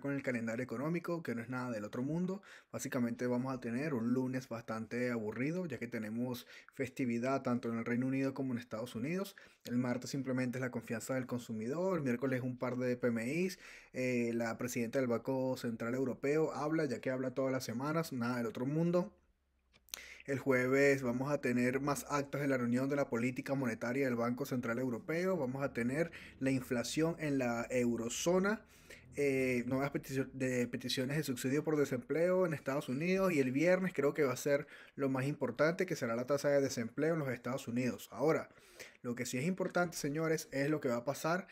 con el calendario económico, que no es nada del otro mundo. Básicamente vamos a tener un lunes bastante aburrido, ya que tenemos festividad tanto en el Reino Unido como en Estados Unidos. El martes simplemente es la confianza del consumidor, el miércoles un par de PMIs, eh, la presidenta del Banco Central Europeo habla, ya que habla todas las semanas, nada del otro mundo. El jueves vamos a tener más actas de la reunión de la política monetaria del Banco Central Europeo. Vamos a tener la inflación en la eurozona. Eh, nuevas peticiones de peticiones de subsidio por desempleo en Estados Unidos y el viernes creo que va a ser lo más importante que será la tasa de desempleo en los Estados Unidos. Ahora, lo que sí es importante, señores, es lo que va a pasar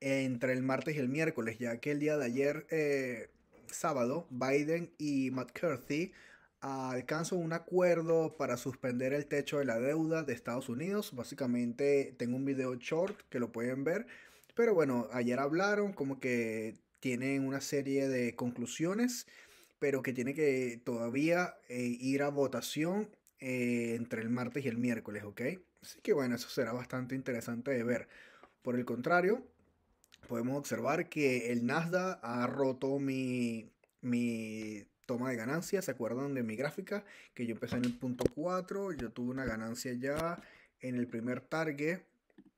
entre el martes y el miércoles, ya que el día de ayer, eh, sábado, Biden y McCarthy Alcanzó un acuerdo para suspender el techo de la deuda de Estados Unidos. Básicamente tengo un video short que lo pueden ver. Pero bueno, ayer hablaron como que tienen una serie de conclusiones, pero que tiene que todavía eh, ir a votación eh, entre el martes y el miércoles, ¿ok? Así que bueno, eso será bastante interesante de ver. Por el contrario, podemos observar que el Nasdaq ha roto mi, mi toma de ganancias. ¿Se acuerdan de mi gráfica? Que yo empecé en el punto 4, yo tuve una ganancia ya en el primer target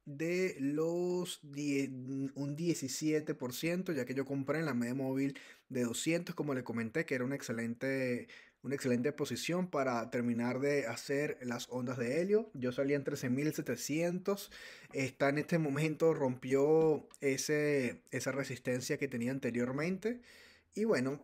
de los 10, un 17%, ya que yo compré en la media móvil de 200, como le comenté, que era una excelente, una excelente posición para terminar de hacer las ondas de helio. Yo salía en 13.700, está en este momento, rompió ese, esa resistencia que tenía anteriormente. Y bueno,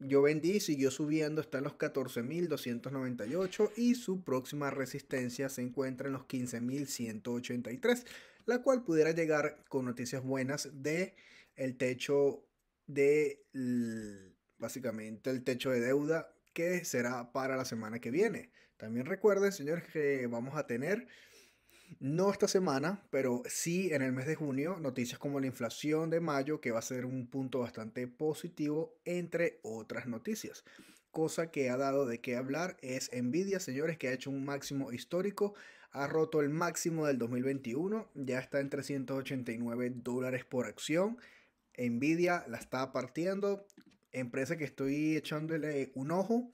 yo vendí, siguió subiendo, está en los 14.298 y su próxima resistencia se encuentra en los 15.183, la cual pudiera llegar con noticias buenas de el techo de básicamente el techo de deuda que será para la semana que viene. También recuerden, señores, que vamos a tener no esta semana, pero sí en el mes de junio, noticias como la inflación de mayo, que va a ser un punto bastante positivo, entre otras noticias. Cosa que ha dado de qué hablar es Nvidia, señores, que ha hecho un máximo histórico, ha roto el máximo del 2021, ya está en 389 dólares por acción. Nvidia la está partiendo, empresa que estoy echándole un ojo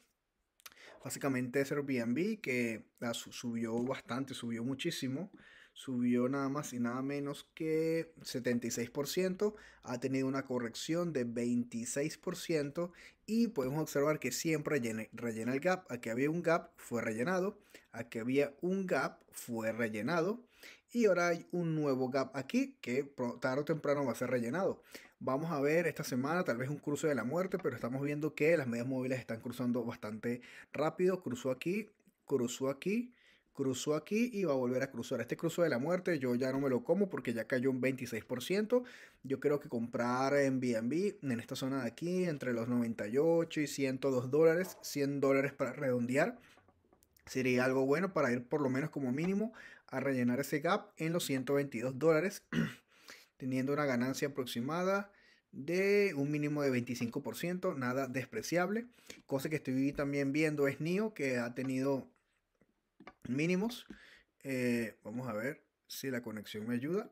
básicamente es Airbnb que ah, subió bastante, subió muchísimo. Subió nada más y nada menos que 76%, ha tenido una corrección de 26% y podemos observar que siempre rellena, rellena el gap. Aquí había un gap, fue rellenado. Aquí había un gap, fue rellenado y ahora hay un nuevo gap aquí que tarde o temprano va a ser rellenado. Vamos a ver esta semana tal vez un cruce de la muerte, pero estamos viendo que las medias móviles están cruzando bastante rápido. Cruzó aquí, cruzó aquí, cruzó aquí y va a volver a cruzar. Este cruce de la muerte yo ya no me lo como porque ya cayó un 26%. Yo creo que comprar en BNB en esta zona de aquí entre los 98 y 102 dólares, 100 dólares para redondear. Sería algo bueno para ir por lo menos como mínimo a rellenar ese gap en los 122 dólares, teniendo una ganancia aproximada de un mínimo de 25%, nada despreciable. Cosa que estoy también viendo es NIO, que ha tenido mínimos. Eh, vamos a ver si la conexión me ayuda.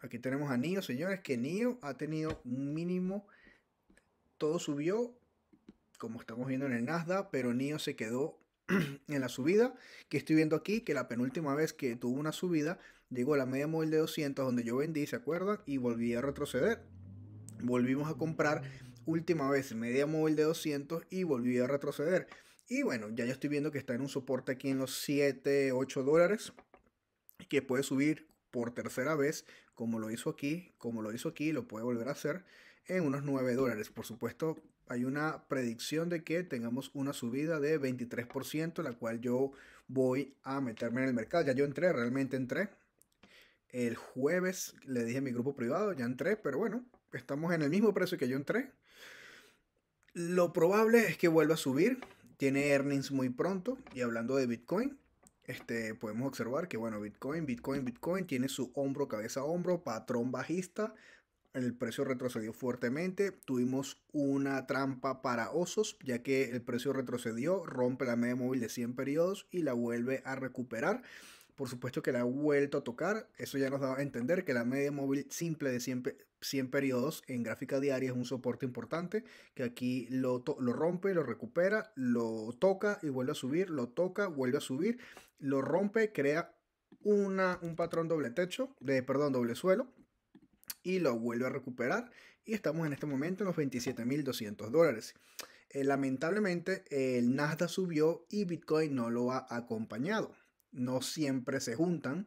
Aquí tenemos a NIO, señores, que NIO ha tenido un mínimo. Todo subió, como estamos viendo en el Nasdaq, pero NIO se quedó en la subida, que estoy viendo aquí que la penúltima vez que tuvo una subida, llegó a la media móvil de 200 donde yo vendí, ¿se acuerdan? Y volví a retroceder. Volvimos a comprar última vez media móvil de 200 y volví a retroceder. Y bueno, ya yo estoy viendo que está en un soporte aquí en los 7, 8 dólares, que puede subir por tercera vez, como lo hizo aquí, como lo hizo aquí, lo puede volver a hacer en unos 9 dólares. Por supuesto, hay una predicción de que tengamos una subida de 23%, la cual yo voy a meterme en el mercado. Ya yo entré, realmente entré. El jueves le dije a mi grupo privado, ya entré, pero bueno, estamos en el mismo precio que yo entré. Lo probable es que vuelva a subir. Tiene earnings muy pronto. Y hablando de Bitcoin, este, podemos observar que, bueno, Bitcoin, Bitcoin, Bitcoin tiene su hombro, cabeza, hombro, patrón bajista el precio retrocedió fuertemente. Tuvimos una trampa para osos, ya que el precio retrocedió, rompe la media móvil de 100 periodos y la vuelve a recuperar. Por supuesto que la ha vuelto a tocar. Eso ya nos da a entender que la media móvil simple de 100, periodos en gráfica diaria es un soporte importante, que aquí lo, lo rompe, lo recupera, lo toca y vuelve a subir, lo toca, vuelve a subir, lo rompe, crea una, un patrón doble techo, de, perdón, doble suelo, y lo vuelve a recuperar y estamos en este momento en los 27.200 dólares. Eh, lamentablemente el Nasdaq subió y Bitcoin no lo ha acompañado. No siempre se juntan,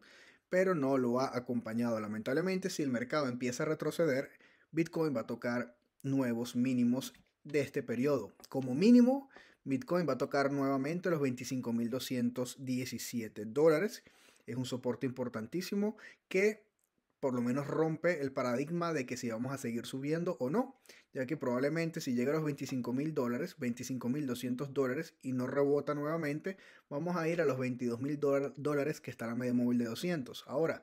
pero no lo ha acompañado. Lamentablemente si el mercado empieza a retroceder, Bitcoin va a tocar nuevos mínimos de este periodo. Como mínimo, Bitcoin va a tocar nuevamente los 25.217 dólares. Es un soporte importantísimo que por lo menos rompe el paradigma de que si vamos a seguir subiendo o no, ya que probablemente si llega a los 25 mil dólares, 25 mil 200 dólares y no rebota nuevamente, vamos a ir a los 22 mil dólares que está la media móvil de 200. Ahora,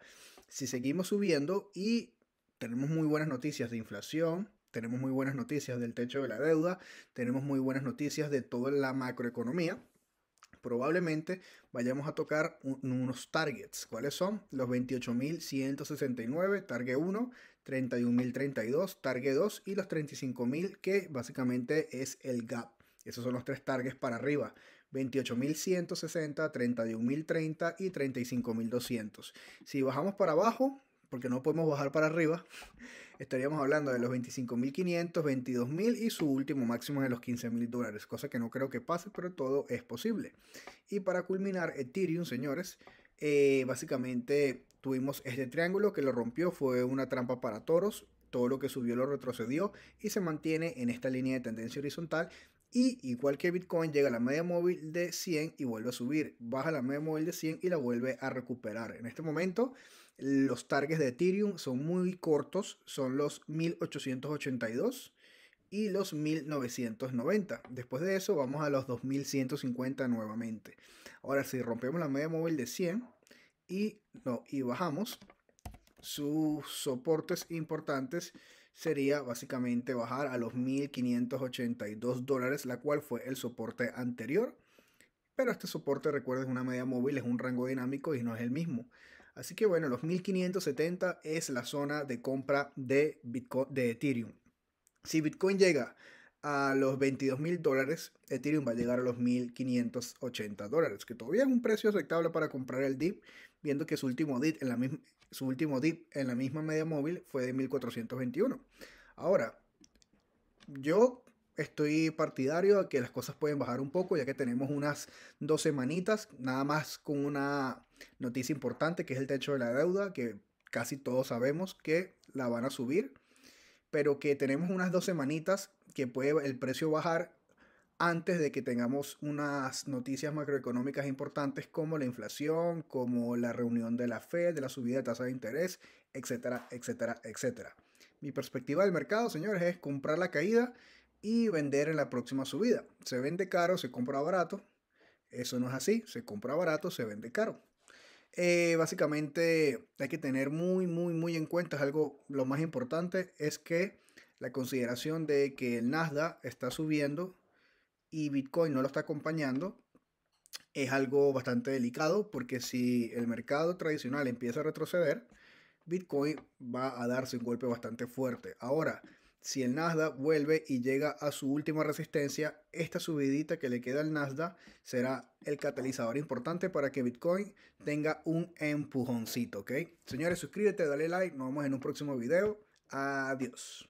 si seguimos subiendo y tenemos muy buenas noticias de inflación, tenemos muy buenas noticias del techo de la deuda, tenemos muy buenas noticias de toda la macroeconomía, probablemente vayamos a tocar unos targets. ¿Cuáles son? Los 28.169, target 1, 31.032, target 2 y los 35.000 que básicamente es el gap. Esos son los tres targets para arriba. 28.160, 31.030 y 35.200. Si bajamos para abajo, porque no podemos bajar para arriba, estaríamos hablando de los 25.500, 22.000 y su último máximo de los 15.000 dólares, cosa que no creo que pase, pero todo es posible. Y para culminar, Ethereum, señores, eh, básicamente tuvimos este triángulo que lo rompió, fue una trampa para toros, todo lo que subió lo retrocedió y se mantiene en esta línea de tendencia horizontal. Y igual que Bitcoin, llega a la media móvil de 100 y vuelve a subir, baja la media móvil de 100 y la vuelve a recuperar. En este momento los targets de Ethereum son muy cortos, son los 1882 y los 1990. Después de eso vamos a los 2150 nuevamente. Ahora si rompemos la media móvil de 100 y, no, y bajamos, sus soportes importantes sería básicamente bajar a los 1582 dólares, la cual fue el soporte anterior. Pero este soporte, recuerden, es una media móvil, es un rango dinámico y no es el mismo. Así que bueno, los 1570 es la zona de compra de, Bitcoin, de Ethereum. Si Bitcoin llega a los 22 mil dólares, Ethereum va a llegar a los 1580 dólares, que todavía es un precio aceptable para comprar el DIP, viendo que su último DIP en la, misma, su último dip en la misma media móvil fue de 1421. Ahora, yo estoy partidario de que las cosas pueden bajar un poco, ya que tenemos unas dos semanitas, nada más con una noticia importante, que es el techo de la deuda, que casi todos sabemos que la van a subir, pero que tenemos unas dos semanitas que puede el precio bajar antes de que tengamos unas noticias macroeconómicas importantes como la inflación, como la reunión de la Fed, de la subida de tasa de interés, etcétera, etcétera, etcétera. Mi perspectiva del mercado, señores, es comprar la caída y vender en la próxima subida. Se vende caro, se compra barato. Eso no es así. Se compra barato, se vende caro. Eh, básicamente hay que tener muy, muy, muy en cuenta es algo, lo más importante es que la consideración de que el Nasdaq está subiendo y Bitcoin no lo está acompañando es algo bastante delicado porque si el mercado tradicional empieza a retroceder, Bitcoin va a darse un golpe bastante fuerte. Ahora, si el Nasdaq vuelve y llega a su última resistencia, esta subidita que le queda al Nasdaq será el catalizador importante para que Bitcoin tenga un empujoncito, ¿ok? Señores, suscríbete, dale like, nos vemos en un próximo video. Adiós.